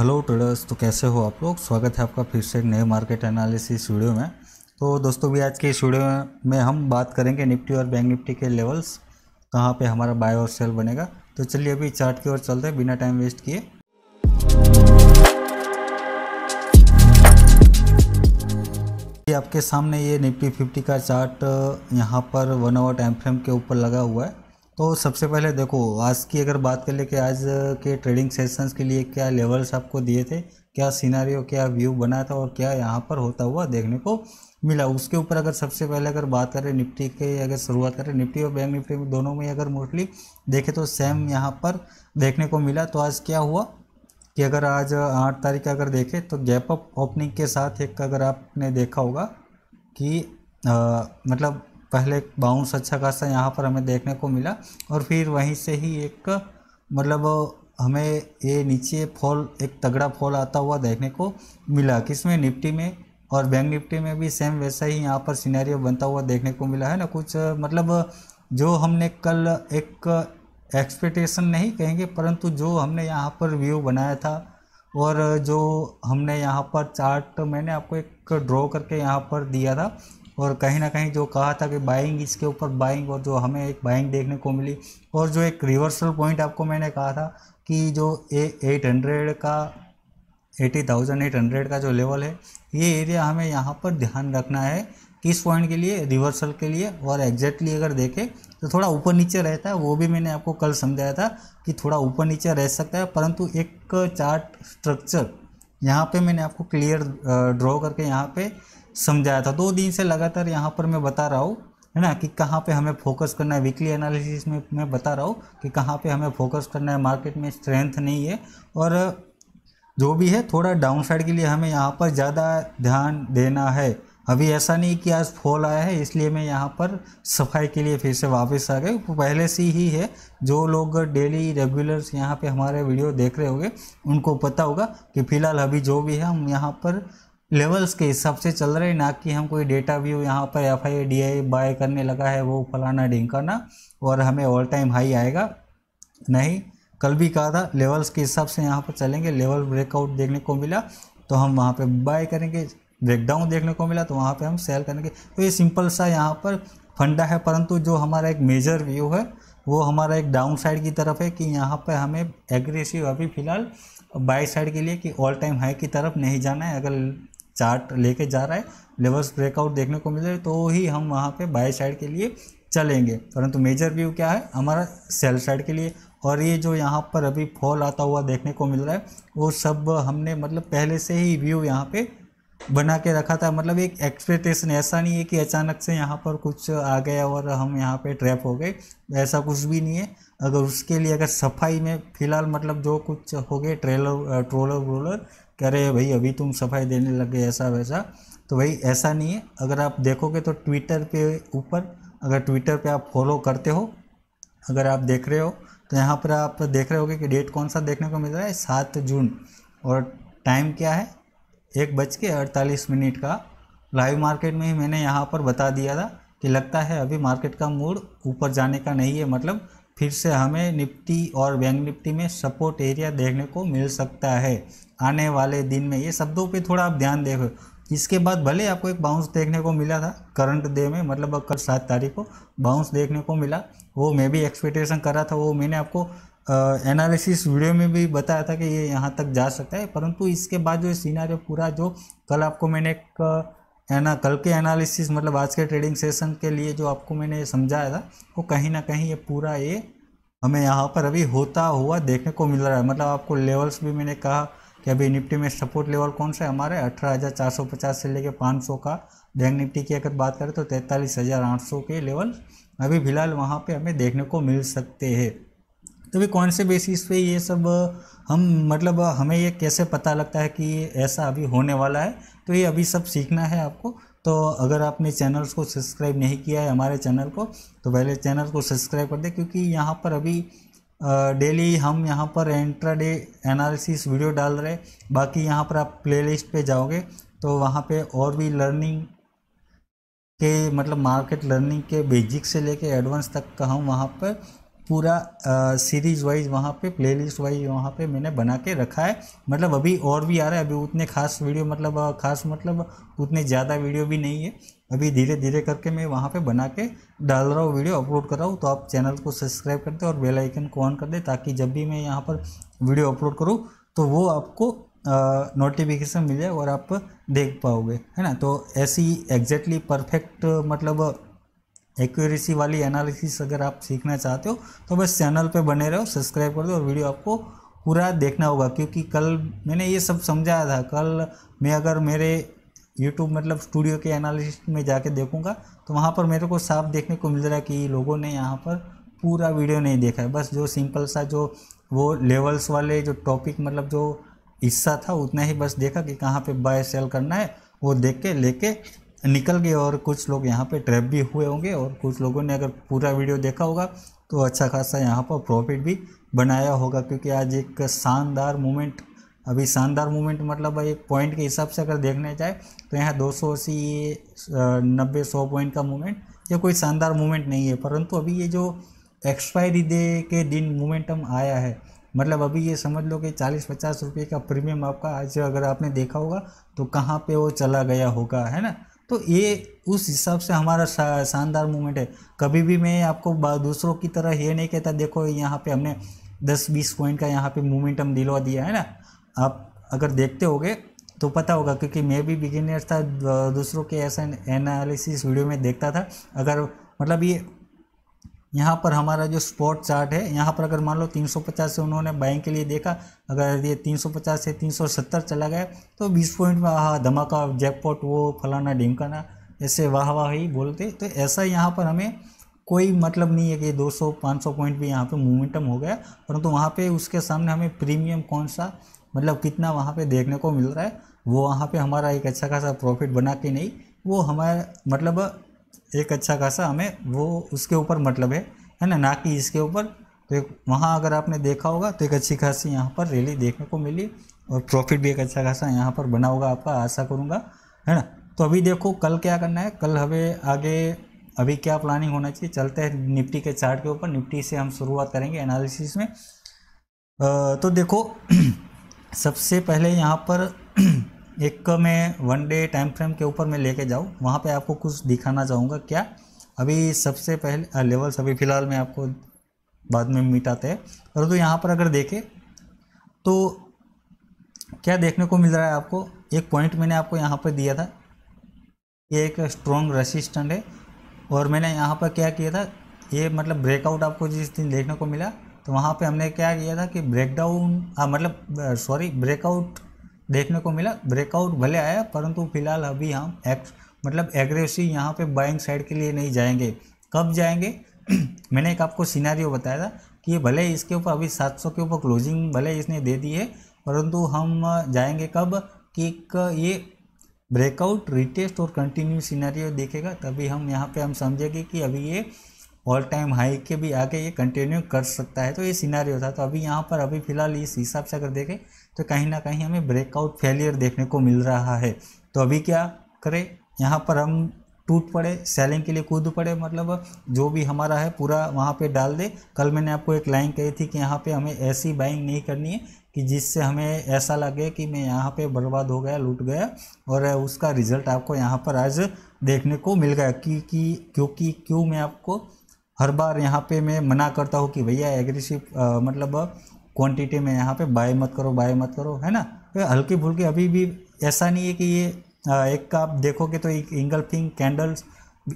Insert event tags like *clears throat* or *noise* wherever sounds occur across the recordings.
hello traders तो कैसे हो आप लोग स्वागत है आपका फिर से एक नए मार्केट एनालिसिस वीडियो में तो दोस्तों भी आज के इस वीडियो में हम बात करेंगे निफ्टी और बैंक निफ्टी के लेवल्स कहाँ पे हमारा बाय और सेल बनेगा तो चलिए अभी चार्ट की ओर चलते हैं बिना टाइम वेस्ट किए ये आपके सामने ये निफ्टी फिफ्टी का चार्ट यहाँ पर वन आवर टाइम फ्रेम के ऊपर लगा हुआ है तो सबसे पहले देखो आज की अगर बात कर ले कि आज के ट्रेडिंग सेशंस के लिए क्या लेवल्स आपको दिए थे क्या सीनारी क्या व्यू बना था और क्या यहाँ पर होता हुआ देखने को मिला उसके ऊपर अगर सबसे पहले अगर बात करें निफ्टी के अगर शुरुआत करें निफ्टी और बैंक निफ्टी में दोनों में अगर मोस्टली देखें तो सेम यहाँ पर देखने को मिला तो आज क्या हुआ कि अगर आज आठ तारीख अगर देखें तो गैप अप ओपनिंग के साथ एक अगर आपने देखा होगा कि आ, मतलब पहले बाउंस अच्छा खासा यहाँ पर हमें देखने को मिला और फिर वहीं से ही एक मतलब हमें ये नीचे फॉल एक तगड़ा फॉल आता हुआ देखने को मिला किसमें निफ्टी में और बैंक निफ्टी में भी सेम वैसा ही यहाँ पर सिनेरियो बनता हुआ देखने को मिला है ना कुछ मतलब जो हमने कल एक एक्सपेक्टेशन नहीं कहेंगे परंतु जो हमने यहाँ पर व्यू बनाया था और जो हमने यहाँ पर चार्ट मैंने आपको एक ड्रॉ करके यहाँ पर दिया था और कहीं ना कहीं जो कहा था कि बाइंग इसके ऊपर बाइंग और जो हमें एक बाइंग देखने को मिली और जो एक रिवर्सल पॉइंट आपको मैंने कहा था कि जो ए एट हंड्रेड का एटी थाउजेंड एट हंड्रेड का जो लेवल है ये एरिया हमें यहाँ पर ध्यान रखना है किस पॉइंट के लिए रिवर्सल के लिए और एग्जैक्टली अगर देखें तो थोड़ा ऊपर नीचे रहता है वो भी मैंने आपको कल समझाया था कि थोड़ा ऊपर नीचे रह सकता है परंतु एक चार्ट स्ट्रक्चर यहाँ पे मैंने आपको क्लियर ड्रॉ करके यहाँ पे समझाया था दो दिन से लगातार यहाँ पर मैं बता रहा हूँ है ना कि कहाँ पे हमें फोकस करना है वीकली एनालिसिस में मैं बता रहा हूँ कि कहाँ पे हमें फोकस करना है मार्केट में स्ट्रेंथ नहीं है और जो भी है थोड़ा डाउनसाइड के लिए हमें यहाँ पर ज़्यादा ध्यान देना है अभी ऐसा नहीं कि आज फॉल आया है इसलिए मैं यहाँ पर सफाई के लिए फिर से वापस आ गए पहले से ही है जो लोग डेली रेगुलर्स यहाँ पे हमारे वीडियो देख रहे होंगे उनको पता होगा कि फ़िलहाल अभी जो भी है हम यहाँ पर लेवल्स के हिसाब से चल रहे ना कि हम कोई डेटा व्यू यहाँ पर F I D I buy करने लगा है वो फलाना ढिंकाना और हमें ऑल टाइम हाई आएगा नहीं कल भी कहा था लेवल्स के हिसाब से यहाँ पर चलेंगे लेवल ब्रेकआउट देखने को मिला तो हम वहाँ पे बाय करेंगे ब्रेकडाउन देखने को मिला तो वहाँ पे हम सेल करेंगे तो ये सिंपल सा यहाँ पर फंडा है परंतु जो हमारा एक मेजर व्यू है वो हमारा एक डाउन साइड की तरफ है कि यहाँ पर हमें एग्रेसिव अभी फ़िलहाल बाई साइड के लिए कि ऑल टाइम हाई की तरफ नहीं जाना है अगर चार्ट लेके जा रहा है लेवल्स ब्रेकआउट देखने को मिले तो ही हम वहाँ पे बाय साइड के लिए चलेंगे परंतु मेजर व्यू क्या है हमारा सेल साइड के लिए और ये जो यहाँ पर अभी फॉल आता हुआ देखने को मिल रहा है वो सब हमने मतलब पहले से ही व्यू यहाँ पे बना के रखा था मतलब एक एक्सपेक्टेशन ऐसा नहीं है कि अचानक से यहाँ पर कुछ आ गया और हम यहाँ पे ट्रैप हो गए ऐसा कुछ भी नहीं है अगर उसके लिए अगर सफाई में फ़िलहाल मतलब जो कुछ हो गए ट्रेलर ट्रोलर वोलर कह रहे हैं भाई अभी तुम सफाई देने लग गए ऐसा वैसा तो भाई ऐसा नहीं है अगर आप देखोगे तो ट्विटर पे ऊपर अगर ट्विटर पे आप फॉलो करते हो अगर आप देख रहे हो तो यहाँ पर आप देख रहे होगे कि डेट कौन सा देखने को मिल रहा है सात जून और टाइम क्या है एक बज के अड़तालीस मिनट का लाइव मार्केट में ही मैंने यहाँ पर बता दिया था कि लगता है अभी मार्केट का मूड ऊपर जाने का नहीं है मतलब फिर से हमें निफ्टी और बैंक निफ्टी में सपोर्ट एरिया देखने को मिल सकता है आने वाले दिन में ये शब्दों पे थोड़ा आप ध्यान देखो इसके बाद भले आपको एक बाउंस देखने को मिला था करंट डे में मतलब कल सात तारीख को बाउंस देखने को मिला वो मैं भी एक्सपेक्टेशन कर रहा था वो मैंने आपको एनालिसिस वीडियो में भी बताया था कि ये यहाँ तक जा सकता है परंतु इसके बाद जो सिनारियो पूरा जो कल आपको मैंने एक है ना कल के एनालिसिस मतलब आज के ट्रेडिंग सेशन के लिए जो आपको मैंने समझाया था वो कहीं ना कहीं ये पूरा ये हमें यहाँ पर अभी होता हुआ देखने को मिल रहा है मतलब आपको लेवल्स भी मैंने कहा कि अभी निफ्टी में सपोर्ट लेवल कौन सा है हमारे अठारह से लेके पाँच का बैंक निफ्टी की अगर बात करें तो तैंतालीस के लेवल अभी फिलहाल वहाँ पर हमें देखने को मिल सकते हैं तो भी कौन से बेसिस पे ये सब हम मतलब हमें ये कैसे पता लगता है कि ऐसा अभी होने वाला है तो ये अभी सब सीखना है आपको तो अगर आपने चैनल्स को सब्सक्राइब नहीं किया है हमारे चैनल को तो पहले चैनल को सब्सक्राइब कर दें क्योंकि यहाँ पर अभी डेली हम यहाँ पर एंट्रा डे एनालिसिस वीडियो डाल रहे बाकी यहाँ पर आप प्लेलिस्ट पे जाओगे तो वहाँ पे और भी लर्निंग के मतलब मार्केट लर्निंग के बेसिक से लेके एडवांस तक का हम वहाँ पर पूरा सीरीज़ वाइज वहाँ पे प्लेलिस्ट वाइज वहाँ पे मैंने बना के रखा है मतलब अभी और भी आ रहा है अभी उतने खास वीडियो मतलब खास मतलब उतने ज़्यादा वीडियो भी नहीं है अभी धीरे धीरे करके मैं वहाँ पे बना के डाल रहा हूँ वीडियो अपलोड कर रहा हूँ तो आप चैनल को सब्सक्राइब कर दें और बेलाइकन को ऑन कर दें ताकि जब भी मैं यहाँ पर वीडियो अपलोड करूँ तो वो आपको नोटिफिकेशन मिल जाए और आप देख पाओगे है ना तो ऐसी एग्जैक्टली परफेक्ट मतलब एक्यूरेसी वाली एनालिसिस अगर आप सीखना चाहते हो तो बस चैनल पे बने रहो सब्सक्राइब कर दो और वीडियो आपको पूरा देखना होगा क्योंकि कल मैंने ये सब समझाया था कल मैं अगर मेरे यूट्यूब मतलब स्टूडियो के एनालिसिस में जाके देखूंगा तो वहाँ पर मेरे को साफ देखने को मिल रहा है कि लोगों ने यहाँ पर पूरा वीडियो नहीं देखा है बस जो सिंपल सा जो वो लेवल्स वाले जो टॉपिक मतलब जो हिस्सा था उतना ही बस देखा कि कहाँ पे बाय सेल करना है वो देख के लेके निकल गए और कुछ लोग यहाँ पे ट्रैप भी हुए होंगे और कुछ लोगों ने अगर पूरा वीडियो देखा होगा तो अच्छा खासा यहाँ पर प्रॉफिट भी बनाया होगा क्योंकि आज एक शानदार मूवमेंट अभी शानदार मूवमेंट मतलब एक पॉइंट के हिसाब से अगर देखने जाए तो यहाँ 200 सौ ये नब्बे सौ पॉइंट का मूवमेंट ये कोई शानदार मूवमेंट नहीं है परंतु अभी ये जो एक्सपायरी डे के दिन मोमेंटम आया है मतलब अभी ये समझ लो कि चालीस पचास रुपये का प्रीमियम आपका आज अगर आपने देखा होगा तो कहाँ पे वो चला गया होगा है ना तो ये उस हिसाब से हमारा शानदार मूवमेंट है कभी भी मैं आपको दूसरों की तरह ये नहीं कहता देखो यहाँ पे हमने दस बीस पॉइंट का यहाँ पे मोमेंटम दिलवा दिया है ना आप अगर देखते होगे तो पता होगा क्योंकि मैं भी बिगिनर्स था दूसरों के ऐसा एनालिसिस वीडियो में देखता था अगर मतलब ये यहाँ पर हमारा जो स्पॉट चार्ट है यहाँ पर अगर मान लो 350 से उन्होंने बाइंग के लिए देखा अगर ये 350 से 370 चला गया तो 20 पॉइंट में आ धमाका जैकपॉट वो फलाना ढिमकाना ऐसे वाह वाह ही बोलते तो ऐसा यहाँ पर हमें कोई मतलब नहीं है कि 200 500 पॉइंट भी यहाँ पे मोमेंटम हो गया परंतु तो वहाँ पर उसके सामने हमें प्रीमियम कौन सा मतलब कितना वहाँ पर देखने को मिल रहा है वो वहाँ पर हमारा एक अच्छा खासा प्रॉफिट बना के नहीं वो हमारा मतलब एक अच्छा खासा हमें वो उसके ऊपर मतलब है है ना ना कि इसके ऊपर तो एक वहाँ अगर आपने देखा होगा तो एक अच्छी खासी यहाँ पर रैली देखने को मिली और प्रॉफिट भी एक अच्छा खासा यहाँ पर बना होगा आपका आशा करूँगा है ना तो अभी देखो कल क्या करना है कल हमें आगे अभी क्या प्लानिंग होना चाहिए चलते हैं निफ्टी के चार्ट के ऊपर निफ्टी से हम शुरुआत करेंगे एनालिसिस में आ, तो देखो *clears throat* सबसे पहले यहाँ पर *clears throat* एक मैं वन डे टाइम फ्रेम के ऊपर मैं लेके जाऊँ वहाँ पे आपको कुछ दिखाना चाहूँगा क्या अभी सबसे पहले लेवल्स अभी फ़िलहाल मैं आपको बाद में मिटाते हैं परंतु तो यहाँ पर अगर देखें तो क्या देखने को मिल रहा है आपको एक पॉइंट मैंने आपको यहाँ पर दिया था ये एक स्ट्रॉन्ग रसिस्टेंट है और मैंने यहाँ पर क्या किया था ये मतलब ब्रेकआउट आपको जिस दिन देखने को मिला तो वहाँ पे हमने क्या किया था कि ब्रेकडाउन मतलब सॉरी ब्रेकआउट देखने को मिला ब्रेकआउट भले आया परंतु फिलहाल अभी हम एक्स मतलब एग्रेसिव यहाँ पे बाइंग साइड के लिए नहीं जाएंगे कब जाएंगे *clears throat* मैंने एक आपको सीनारियो बताया था कि ये भले इसके ऊपर अभी 700 के ऊपर क्लोजिंग भले इसने दे दी है परंतु हम जाएंगे कब कि ये ब्रेकआउट रिटेस्ट और कंटिन्यू सीनारी देखेगा तभी हम यहाँ पे हम समझेंगे कि अभी ये ऑल टाइम हाई के भी आके ये कंटिन्यू कर सकता है तो ये सीनारियो था तो अभी यहाँ पर अभी फिलहाल इस हिसाब से अगर देखें तो कहीं ना कहीं हमें ब्रेकआउट फेलियर देखने को मिल रहा है तो अभी क्या करें यहाँ पर हम टूट पड़े सेलिंग के लिए कूद पड़े मतलब जो भी हमारा है पूरा वहाँ पे डाल दे कल मैंने आपको एक लाइन कही थी कि यहाँ पे हमें ऐसी बाइंग नहीं करनी है कि जिससे हमें ऐसा लगे कि मैं यहाँ पे बर्बाद हो गया लूट गया और उसका रिजल्ट आपको यहाँ पर आज देखने को मिल गया कि, कि क्योंकि क्यों मैं आपको हर बार यहाँ पर मैं मना करता हूँ कि भैया एग्रेसिव मतलब क्वांटिटी में यहाँ पे बाय मत करो बाय मत करो है ना तो हल्की फुल्की अभी भी ऐसा नहीं है कि ये एक का आप देखोगे तो एक इंगल्फिंग कैंडल्स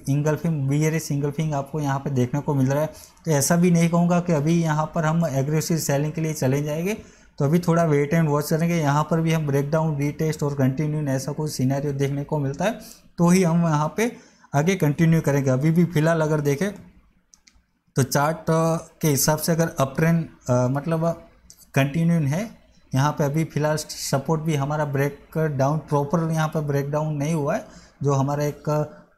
इंगल्फिंग बियर फिंग आपको यहाँ पे देखने को मिल रहा है तो ऐसा भी नहीं कहूँगा कि अभी यहाँ पर हम एग्रेसिव सेलिंग के लिए चले जाएंगे तो अभी थोड़ा वेट एंड वॉच करेंगे यहाँ पर भी हम ब्रेकडाउन रीटेस्ट और कंटिन्यू ऐसा कुछ सीनारी देखने को मिलता है तो ही हम यहाँ पर आगे कंटिन्यू करेंगे अभी भी फिलहाल अगर देखें तो चार्ट के हिसाब से अगर अप्रेन मतलब कंटिन्यू है यहाँ पे अभी फ़िलहाल सपोर्ट भी हमारा ब्रेक डाउन प्रॉपर यहाँ पर ब्रेक डाउन नहीं हुआ है जो हमारा एक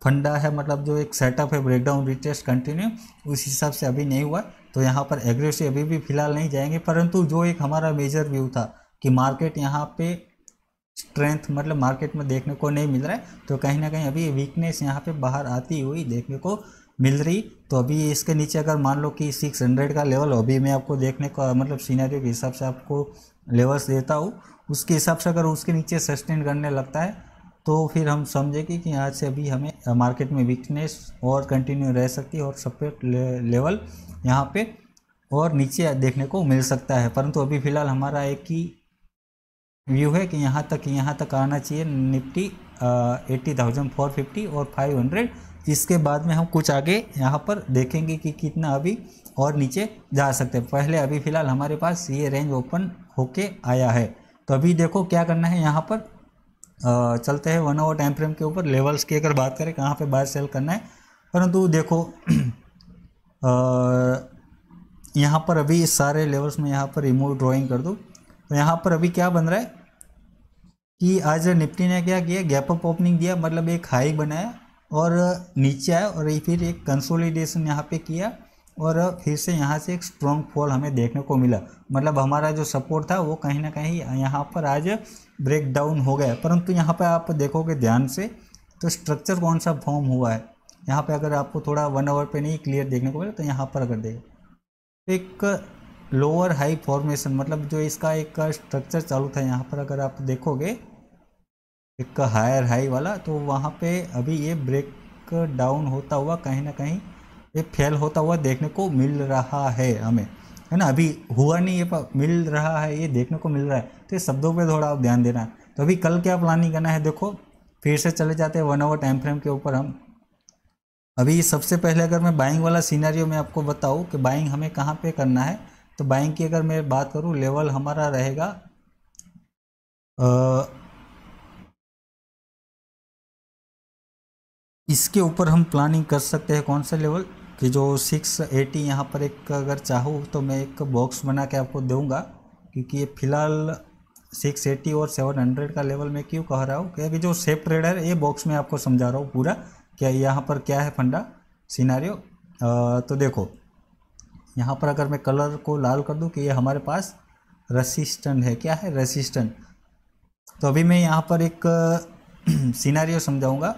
फंडा है मतलब जो एक सेटअप है ब्रेक डाउन रिटेस्ट कंटिन्यू उस हिसाब से अभी नहीं हुआ तो यहाँ पर एग्रेसिव अभी भी फ़िलहाल नहीं जाएंगे परंतु जो एक हमारा मेजर व्यू था कि मार्केट यहाँ पे स्ट्रेंथ मतलब मार्केट में देखने को नहीं मिल रहा है तो कहीं ना कहीं अभी वीकनेस यहाँ पे बाहर आती हुई देखने को मिल रही तो अभी इसके नीचे अगर मान लो कि सिक्स हंड्रेड का लेवल अभी मैं आपको देखने को मतलब सीनरी के हिसाब से आपको लेवल्स देता हूँ उसके हिसाब से अगर उसके नीचे सस्टेन करने लगता है तो फिर हम समझेंगे कि यहाँ से अभी हमें मार्केट में वीकनेस और कंटिन्यू रह सकती है और सपोर्ट ले, लेवल यहाँ पे और नीचे देखने को मिल सकता है परंतु अभी फ़िलहाल हमारा एक ही व्यू है कि यहाँ तक यहाँ तक आना चाहिए Nifty eighty thousand four fifty और फाइव हंड्रेड इसके बाद में हम कुछ आगे यहाँ पर देखेंगे कि कितना अभी और नीचे जा सकते हैं पहले अभी फ़िलहाल हमारे पास ये रेंज ओपन होके आया है तो अभी देखो क्या करना है यहाँ पर आ, चलते हैं वन ओवर टाइम फ्रेम के ऊपर लेवल्स की अगर बात करें कहाँ पे बाय सेल करना है परंतु देखो *clears throat* यहाँ पर अभी इस सारे लेवल्स में यहाँ पर रिमूव ड्राइंग कर दूँ तो यहाँ पर अभी क्या बन रहा है कि आज निफ्टी ने क्या किया गैप अप ओपनिंग दिया मतलब एक हाई बनाया और नीचे आए और फिर एक कंसोलिडेशन यहाँ पे किया और फिर से यहाँ से एक स्ट्रॉन्ग फॉल हमें देखने को मिला मतलब हमारा जो सपोर्ट था वो कहीं ना कहीं यहाँ पर आज ब्रेक डाउन हो गया परंतु यहाँ पर आप देखोगे ध्यान से तो स्ट्रक्चर कौन सा फॉर्म हुआ है यहाँ पर अगर आपको थोड़ा वन आवर पे नहीं क्लियर देखने को मिला तो यहाँ पर अगर देखो एक लोअर हाई फॉर्मेशन मतलब जो इसका एक स्ट्रक्चर चालू था यहाँ पर अगर आप देखोगे एक हायर हाई वाला तो वहाँ पे अभी ये ब्रेक डाउन होता हुआ कहीं ना कहीं ये फेल होता हुआ देखने को मिल रहा है हमें है ना अभी हुआ नहीं ये मिल रहा है ये देखने को मिल रहा है तो ये शब्दों पे थोड़ा ध्यान देना तो अभी कल क्या प्लानिंग करना है देखो फिर से चले जाते हैं वन आवर टाइम फ्रेम के ऊपर हम अभी सबसे पहले अगर मैं बाइंग वाला सीनारी मैं आपको बताऊँ कि बाइंग हमें कहाँ पर करना है तो बाइंग की अगर मैं बात करूँ लेवल हमारा रहेगा इसके ऊपर हम प्लानिंग कर सकते हैं कौन सा लेवल कि जो सिक्स एटी यहाँ पर एक अगर चाहो तो मैं एक बॉक्स बना के आपको दूंगा क्योंकि ये फ़िलहाल सिक्स एटी और सेवन हंड्रेड का लेवल मैं क्यों कह रहा हूँ क्योंकि जो सेफ ट्रेडर है ये बॉक्स में आपको समझा रहा हूँ पूरा क्या यहाँ पर क्या है फंडा सिनारियो तो देखो यहाँ पर अगर मैं कलर को लाल कर दूँ कि ये हमारे पास रसिस्टेंट है क्या है रसिस्टेंट तो अभी मैं यहाँ पर एक सीनारियो *clears throat* समझाऊँगा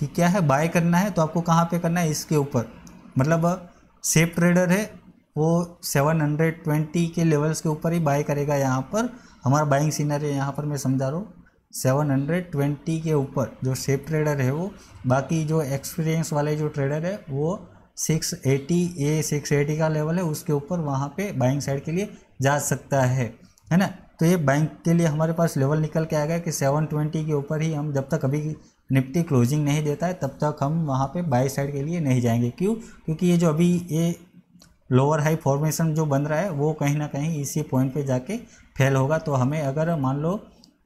कि क्या है बाय करना है तो आपको कहाँ पे करना है इसके ऊपर मतलब सेफ ट्रेडर है वो 720 के लेवल्स के ऊपर ही बाय करेगा यहाँ पर हमारा बाइंग है यहाँ पर मैं समझा रहा हूँ ट्वेंटी के ऊपर जो सेफ ट्रेडर है वो बाकी जो एक्सपीरियंस वाले जो ट्रेडर है वो सिक्स एटी ए सिक्स एटी का लेवल है उसके ऊपर वहाँ पे बाइंग साइड के लिए जा सकता है है ना तो ये बैंक के लिए हमारे पास लेवल निकल के आ गया कि सेवन ट्वेंटी के ऊपर ही हम जब तक अभी निफ्टी क्लोजिंग नहीं देता है तब तक हम वहाँ पे बाई साइड के लिए नहीं जाएंगे क्यों क्योंकि ये जो अभी ये लोअर हाई फॉर्मेशन जो बन रहा है वो कहीं ना कहीं इसी पॉइंट पे जाके फेल होगा तो हमें अगर मान लो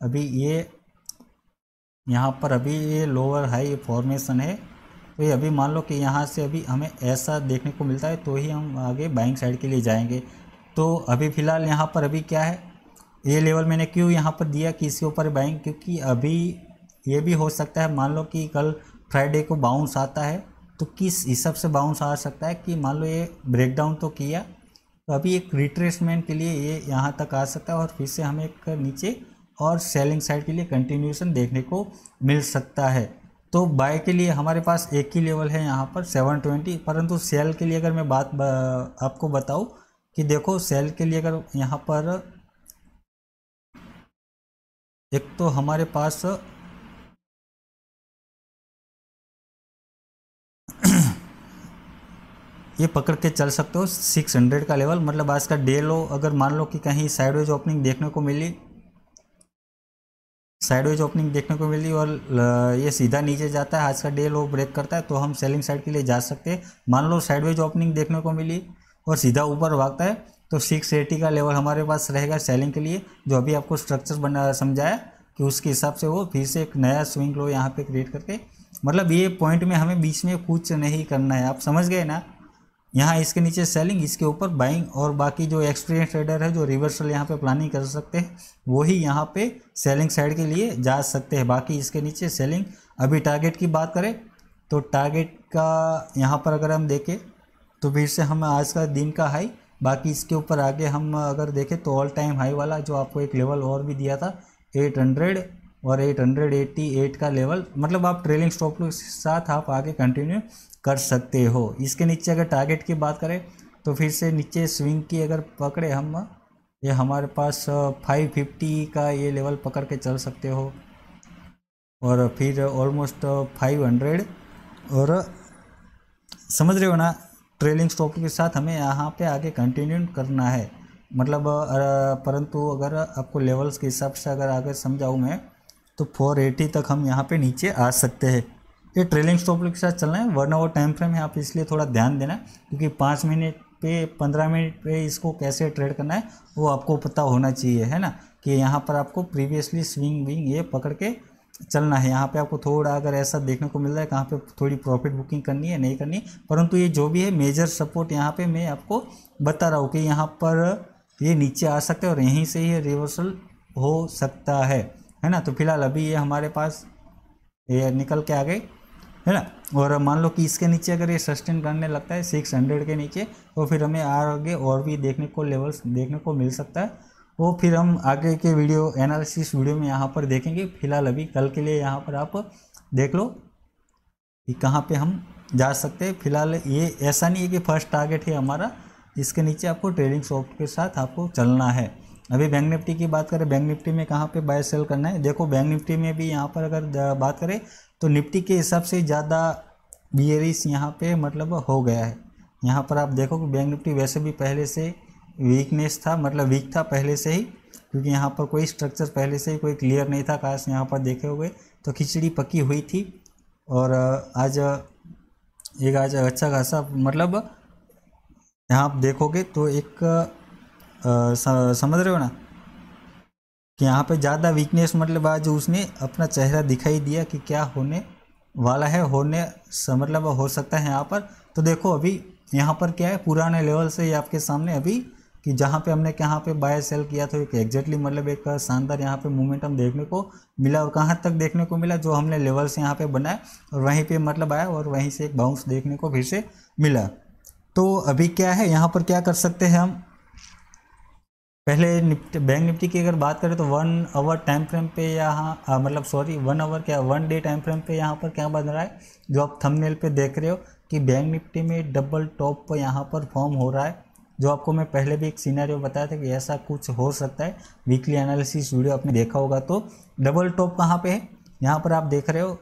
अभी ये यहाँ पर अभी ये लोअर हाई फॉर्मेशन है तो ये अभी मान लो कि यहाँ से अभी हमें ऐसा देखने को मिलता है तो ही हम आगे बाइंग साइड के लिए जाएंगे तो अभी फ़िलहाल यहाँ पर अभी क्या है ये लेवल मैंने क्यों यहाँ पर दिया कि इसके ऊपर बाइंग क्योंकि अभी ये भी हो सकता है मान लो कि कल फ्राइडे को बाउंस आता है तो किस हिसाब से बाउंस आ सकता है कि मान लो ये ब्रेकडाउन तो किया तो अभी एक रिट्रेसमेंट के लिए ये यहाँ तक आ सकता है और फिर से हमें एक नीचे और सेलिंग साइड के लिए कंटिन्यूशन देखने को मिल सकता है तो बाय के लिए हमारे पास एक ही लेवल है यहाँ पर 720 परंतु सेल के लिए अगर मैं बात बा, आपको बताऊँ कि देखो सेल के लिए अगर यहाँ पर एक तो हमारे पास ये पकड़ के चल सकते हो 600 का लेवल मतलब आज का डे लो अगर मान लो कि कहीं साइडवेज ओपनिंग देखने को मिली साइडवेज ओपनिंग देखने को मिली और ये सीधा नीचे जाता है आज का डे लो ब्रेक करता है तो हम सेलिंग साइड के लिए जा सकते हैं मान लो साइडवेज ओपनिंग देखने को मिली और सीधा ऊपर भागता है तो सिक्स एटी का लेवल हमारे पास रहेगा सेलिंग के लिए जो अभी आपको स्ट्रक्चर बना समझाया कि उसके हिसाब से वो फिर से एक नया स्विंग लो यहाँ पे क्रिएट करके मतलब ये पॉइंट में हमें बीच में कुछ नहीं करना है आप समझ गए ना यहाँ इसके नीचे सेलिंग इसके ऊपर बाइंग और बाकी जो एक्सपीरियंस ट्रेडर है जो रिवर्सल यहाँ पे प्लानिंग कर सकते हैं वही यहाँ पे सेलिंग साइड के लिए जा सकते हैं बाकी इसके नीचे सेलिंग अभी टारगेट की बात करें तो टारगेट का यहाँ पर अगर हम देखें तो फिर से हम आज का दिन का हाई बाकी इसके ऊपर आगे हम अगर देखें तो ऑल टाइम हाई वाला जो आपको एक लेवल और भी दिया था एट और 888 का लेवल मतलब आप ट्रेलिंग स्टॉप के साथ आप आगे कंटिन्यू कर सकते हो इसके नीचे अगर टारगेट की बात करें तो फिर से नीचे स्विंग की अगर पकड़े हम ये हमारे पास 550 का ये लेवल पकड़ के चल सकते हो और फिर ऑलमोस्ट 500 और समझ रहे हो ना ट्रेलिंग स्टॉप के साथ हमें यहाँ पे आगे कंटिन्यू करना है मतलब परंतु अगर आपको लेवल्स के हिसाब से अगर आगे समझाऊँ मैं तो 480 तक हम यहाँ पे नीचे आ सकते हैं ये ट्रेलिंग स्टॉप के साथ चलना है वन आवर टाइम फ्रेम है आप इसलिए थोड़ा ध्यान देना क्योंकि पाँच मिनट पे पंद्रह मिनट पे इसको कैसे ट्रेड करना है वो आपको पता होना चाहिए है ना कि यहाँ पर आपको प्रीवियसली स्विंग विंग ये पकड़ के चलना है यहाँ पे आपको थोड़ा अगर ऐसा देखने को मिल रहा है कहाँ पे थोड़ी प्रॉफिट बुकिंग करनी है नहीं करनी परंतु ये जो भी है मेजर सपोर्ट यहाँ पे मैं आपको बता रहा हूँ कि यहाँ पर ये नीचे आ सकते हैं और यहीं से ये रिवर्सल हो सकता है है ना तो फिलहाल अभी ये हमारे पास ये निकल के आ गए है ना और मान लो कि इसके नीचे अगर ये सस्टेन करने लगता है सिक्स हंड्रेड के नीचे तो फिर हमें आगे और भी देखने को लेवल्स देखने को मिल सकता है वो फिर हम आगे के वीडियो एनालिसिस वीडियो में यहाँ पर देखेंगे फिलहाल अभी कल के लिए यहाँ पर आप देख लो कि कहाँ पर हम जा सकते हैं फिलहाल ये ऐसा नहीं है कि फर्स्ट टारगेट है हमारा इसके नीचे आपको ट्रेडिंग शॉप के साथ आपको चलना है अभी बैंक निफ्टी की बात करें बैंक निफ्टी में कहाँ पे बाय सेल करना है देखो बैंक निफ्टी में भी यहाँ पर अगर बात करें तो निफ्टी के हिसाब से ज़्यादा बियरिस यहाँ पे मतलब हो गया है यहाँ पर आप देखो कि बैंक निफ्टी वैसे भी पहले से वीकनेस था मतलब वीक था पहले से ही क्योंकि यहाँ पर कोई स्ट्रक्चर पहले से ही कोई क्लियर नहीं था काश यहाँ पर देखे हुए तो खिचड़ी पकी हुई थी और आज एक आज अच्छा खासा मतलब यहाँ आप देखोगे तो एक आ, समझ रहे हो ना कि तो यहाँ पे ज़्यादा वीकनेस मतलब आज उसने अपना चेहरा दिखाई दिया कि क्या होने वाला है होने मतलब हो सकता है यहाँ पर तो देखो अभी यहाँ पर क्या है पुराने लेवल से ही आपके सामने अभी कि जहाँ पे हमने कहाँ पे बाय सेल किया था एक एग्जैक्टली मतलब एक शानदार यहाँ पे मोमेंटम देखने को मिला और कहाँ तक देखने को मिला जो हमने लेवल से यहाँ पे बनाया और वहीं पे मतलब आया और वहीं से एक बाउंस देखने को फिर से मिला तो अभी क्या है यहाँ पर क्या कर सकते हैं हम पहले निफ्ट बैंक निफ्टी की अगर बात करें तो वन आवर टाइम फ्रेम पे यहाँ मतलब सॉरी वन आवर क्या वन डे टाइम फ्रेम पे यहाँ पर क्या बन रहा है जो आप थंबनेल पे देख रहे हो कि बैंक निफ्टी में डबल टॉप यहाँ पर फॉर्म हो रहा है जो आपको मैं पहले भी एक सीनारी बताया था कि ऐसा कुछ हो सकता है वीकली एनालिसिस वीडियो आपने देखा होगा तो डबल टॉप कहाँ पर है यहाँ पर आप देख रहे हो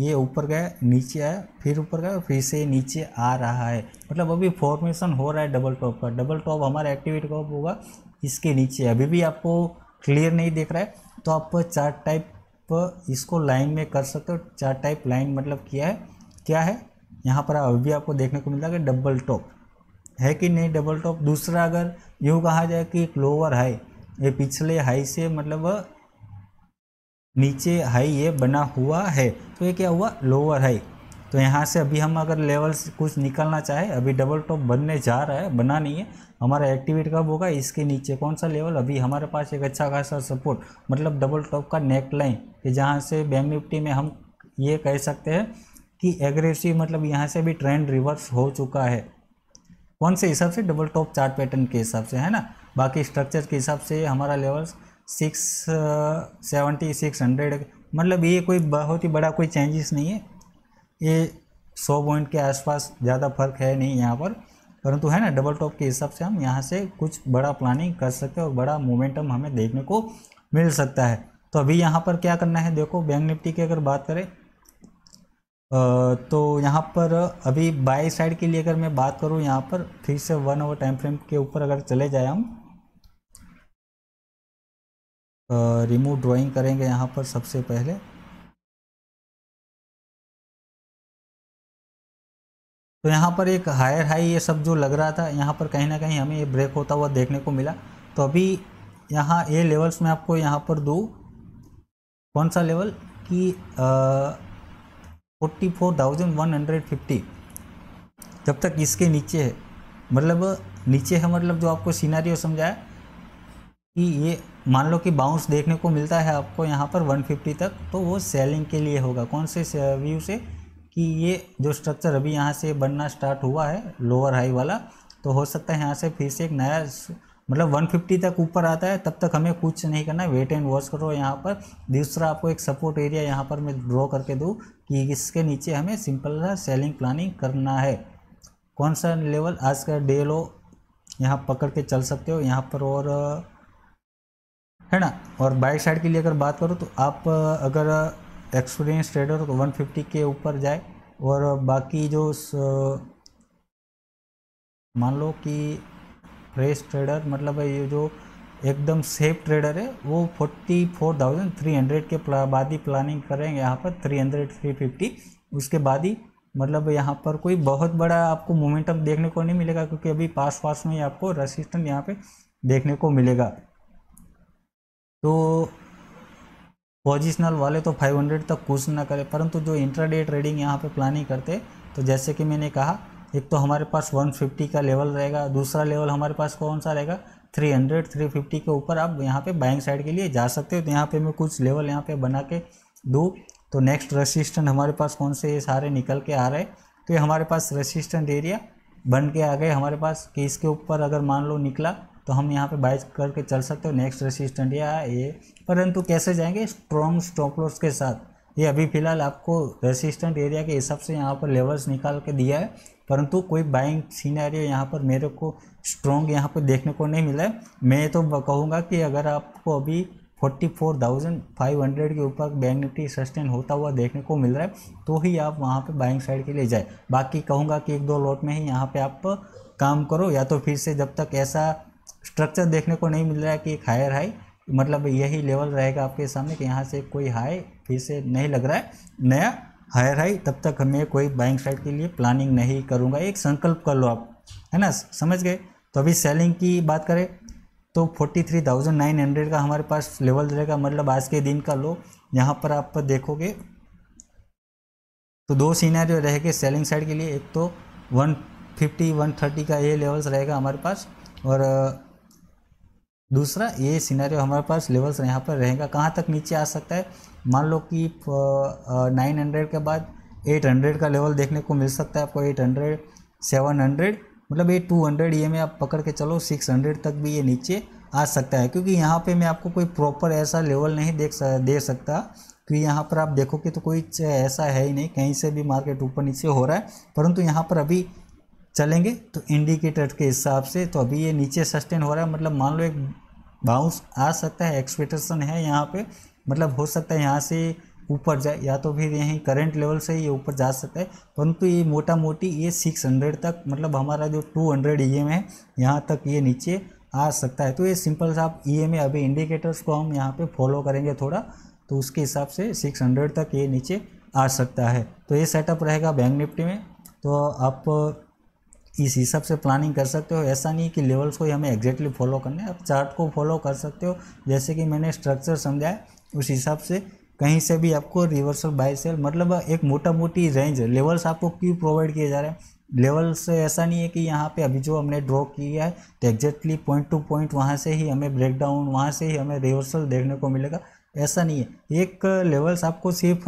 ये ऊपर गया नीचे आया फिर ऊपर गया फिर से नीचे आ रहा है मतलब अभी फॉर्मेशन हो रहा है डबल टॉप का डबल टॉप हमारा एक्टिवेट कब होगा इसके नीचे अभी भी आपको क्लियर नहीं देख रहा है तो आप चार्ट टाइप इसको लाइन में कर सकते हो चार्ट टाइप लाइन मतलब क्या है क्या है यहाँ पर अभी भी आपको देखने को मिलता है डबल टॉप है कि नहीं डबल टॉप दूसरा अगर यूँ कहा जाए कि एक लोअर हाई ये पिछले हाई से मतलब नीचे हाई ये बना हुआ है तो ये क्या हुआ लोअर हाई तो यहाँ से अभी हम अगर लेवल्स कुछ निकलना चाहे अभी डबल टॉप बनने जा रहा है बना नहीं है हमारा एक्टिवेट कब होगा इसके नीचे कौन सा लेवल अभी हमारे पास एक अच्छा खासा सपोर्ट मतलब डबल टॉप का नेक लाइन कि जहाँ से बैंक निफ्टी में हम ये कह सकते हैं कि एग्रेसिव मतलब यहाँ से भी ट्रेंड रिवर्स हो चुका है कौन से हिसाब से डबल टॉप चार्ट पैटर्न के हिसाब से है ना बाकी स्ट्रक्चर के हिसाब से हमारा level six seventy six hundred मतलब ये कोई बहुत ही बड़ा कोई चेंजेस नहीं है ये सौ पॉइंट के आसपास ज़्यादा फर्क है नहीं यहाँ पर परंतु है ना डबल टॉप के हिसाब से हम यहाँ से कुछ बड़ा प्लानिंग कर सकते हैं और बड़ा मोमेंटम हमें देखने को मिल सकता है तो अभी यहाँ पर क्या करना है देखो बैंक निफ्टी की अगर बात करें तो यहाँ पर अभी बाई साइड के लिए अगर मैं बात करूँ यहाँ पर फिर से वन ओवर टाइम फ्रेम के ऊपर अगर चले जाए हम रिमूव ड्राइंग करेंगे यहाँ पर सबसे पहले तो यहाँ पर एक हायर हाई ये सब जो लग रहा था यहाँ पर कहीं ना कहीं हमें ये ब्रेक होता हुआ देखने को मिला तो अभी यहाँ ये लेवल्स में आपको यहाँ पर दो कौन सा लेवल कि forty four thousand one hundred fifty जब तक इसके नीचे है मतलब नीचे है मतलब जो आपको सीनारी समझाया कि ये मान लो कि बाउंस देखने को मिलता है आपको यहाँ पर 150 तक तो वो सेलिंग के लिए होगा कौन से व्यू से कि ये जो स्ट्रक्चर अभी यहाँ से बनना स्टार्ट हुआ है लोअर हाई वाला तो हो सकता है यहाँ से फिर से एक नया मतलब 150 तक ऊपर आता है तब तक हमें कुछ नहीं करना है वेट एंड वॉच करो यहाँ पर दूसरा आपको एक सपोर्ट एरिया यहाँ पर मैं ड्रॉ करके दूँ कि इसके नीचे हमें सिंपल सा सेलिंग प्लानिंग करना है कौन सा लेवल आज का डे लो यहाँ पकड़ के चल सकते हो यहाँ पर और है ना और बाइक साइड के लिए अगर बात करो तो आप अगर एक्सपीरियंस ट्रेडर वन 150 के ऊपर जाए और बाकी जो मान लो कि फ्रेश ट्रेडर मतलब ये जो एकदम सेफ ट्रेडर है वो forty four thousand three hundred के बाद ही प्लानिंग करेंगे यहाँ पर थ्री हंड्रेड थ्री फिफ्टी उसके बाद ही मतलब यहाँ पर कोई बहुत बड़ा आपको मोमेंटम देखने को नहीं मिलेगा क्योंकि अभी पास पास में ही आपको रेसिस्टेंट यहाँ पे देखने को मिलेगा तो पोजिशनल वाले तो 500 तक कुछ ना करें परंतु जो इंट्राडे ट्रेडिंग यहाँ पे प्लानिंग करते तो जैसे कि मैंने कहा एक तो हमारे पास 150 का लेवल रहेगा दूसरा लेवल हमारे पास कौन सा रहेगा 300 350 के ऊपर आप यहाँ पे बाइंग साइड के लिए जा सकते हो तो यहाँ पे मैं कुछ लेवल यहाँ पे बना के दूँ तो नेक्स्ट रेसिस्टेंट हमारे पास कौन से ये सारे निकल के आ रहे तो ये हमारे पास रेसिस्टेंट एरिया बन के आ गए हमारे पास कि इसके ऊपर अगर मान लो निकला तो हम यहाँ पे बाइज करके चल सकते हो नेक्स्ट रेसिस्टेंट या ये परंतु कैसे जाएंगे स्ट्रॉन्ग स्टॉप लॉस के साथ ये अभी फ़िलहाल आपको रेसिस्टेंट एरिया के हिसाब से यहाँ पर लेवल्स निकाल के दिया है परंतु कोई बाइंग सीनारी यहाँ पर मेरे को स्ट्रॉन्ग यहाँ पर देखने को नहीं मिला है मैं तो कहूँगा कि अगर आपको अभी 44,500 के ऊपर बैंक निफ्टी सस्टेन होता हुआ देखने को मिल रहा है तो ही आप वहाँ पे बाइंग साइड के लिए जाए बाकी कहूँगा कि एक दो लॉट में ही यहाँ पे आप काम करो या तो फिर से जब तक ऐसा स्ट्रक्चर देखने को नहीं मिल रहा है कि एक हायर हाई मतलब यही लेवल रहेगा आपके सामने कि यहाँ से कोई हाई फिर से नहीं लग रहा है नया हायर हाई तब तक हमें कोई बाइंग साइड के लिए प्लानिंग नहीं करूँगा एक संकल्प कर लो आप है ना समझ गए तो अभी सेलिंग की बात करें तो 43,900 का हमारे पास लेवल रहेगा मतलब आज के दिन का लो यहाँ पर आप देखोगे तो दो सीनारियो रहेगा सेलिंग साइड के लिए एक तो 150 130 का ये लेवल्स रहेगा हमारे पास और दूसरा ये सिनेरियो हमारे पास लेवल्स यहाँ पर रहेगा कहाँ तक नीचे आ सकता है मान लो कि नाइन हंड्रेड के बाद एट हंड्रेड का लेवल देखने को मिल सकता है आपको एट हंड्रेड सेवन हंड्रेड मतलब ये टू हंड्रेड ये में आप पकड़ के चलो सिक्स हंड्रेड तक भी ये नीचे आ सकता है क्योंकि यहाँ पे मैं आपको कोई प्रॉपर ऐसा लेवल नहीं देख दे सकता कि यहाँ पर आप देखोगे तो कोई ऐसा है ही नहीं कहीं से भी मार्केट ऊपर नीचे हो रहा है परंतु यहाँ पर अभी चलेंगे तो इंडिकेटर के हिसाब से तो अभी ये नीचे सस्टेन हो रहा है मतलब मान लो एक बाउंस आ सकता है एक्सपेक्टेशन है यहाँ पे मतलब हो सकता है यहाँ से ऊपर जाए या तो फिर यहीं करंट लेवल से ये ऊपर जा सकता है परंतु ये मोटा मोटी ये 600 तक मतलब हमारा जो 200 हंड्रेड ई है यहाँ तक ये नीचे आ सकता है तो ये सिंपल सा आप ई e अभी इंडिकेटर्स को हम यहाँ पर फॉलो करेंगे थोड़ा तो उसके हिसाब से हंड्रेड तक ये नीचे आ सकता है तो ये सेटअप रहेगा बैंक निफ्टी में तो आप इस हिसाब से प्लानिंग कर सकते हो ऐसा नहीं कि लेवल्स को ही हमें एग्जैक्टली फॉलो करने आप चार्ट को फॉलो कर सकते हो जैसे कि मैंने स्ट्रक्चर समझाया उस हिसाब से कहीं से भी आपको रिवर्सल बाय सेल मतलब एक मोटा मोटी रेंज लेवल्स आपको क्यों प्रोवाइड किए जा रहे हैं लेवल से ऐसा नहीं है कि यहाँ पे अभी जो हमने ड्रॉ किया है तो एग्जैक्टली पॉइंट टू पॉइंट वहाँ से ही हमें ब्रेकडाउन वहाँ से ही हमें रिवर्सल देखने को मिलेगा ऐसा नहीं है एक लेवल्स आपको सिर्फ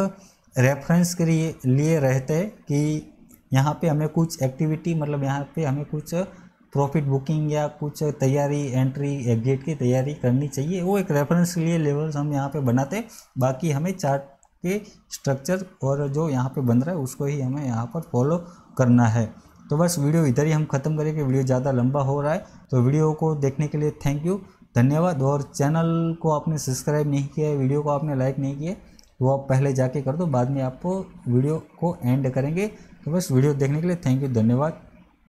रेफरेंस के लिए रहते हैं कि यहाँ पे हमें कुछ एक्टिविटी मतलब यहाँ पे हमें कुछ प्रॉफिट बुकिंग या कुछ तैयारी एंट्री एग्जिट की तैयारी करनी चाहिए वो एक रेफरेंस के लिए लेवल्स हम यहाँ पे बनाते बाकी हमें चार्ट के स्ट्रक्चर और जो यहाँ पे बन रहा है उसको ही हमें यहाँ पर फॉलो करना है तो बस वीडियो इधर ही हम ख़त्म करेंगे वीडियो ज़्यादा लंबा हो रहा है तो वीडियो को देखने के लिए थैंक यू धन्यवाद और चैनल को आपने सब्सक्राइब नहीं किया है वीडियो को आपने लाइक नहीं किया वो तो आप पहले जाके कर दो बाद में आपको वीडियो को एंड करेंगे तो बस वीडियो देखने के लिए थैंक यू धन्यवाद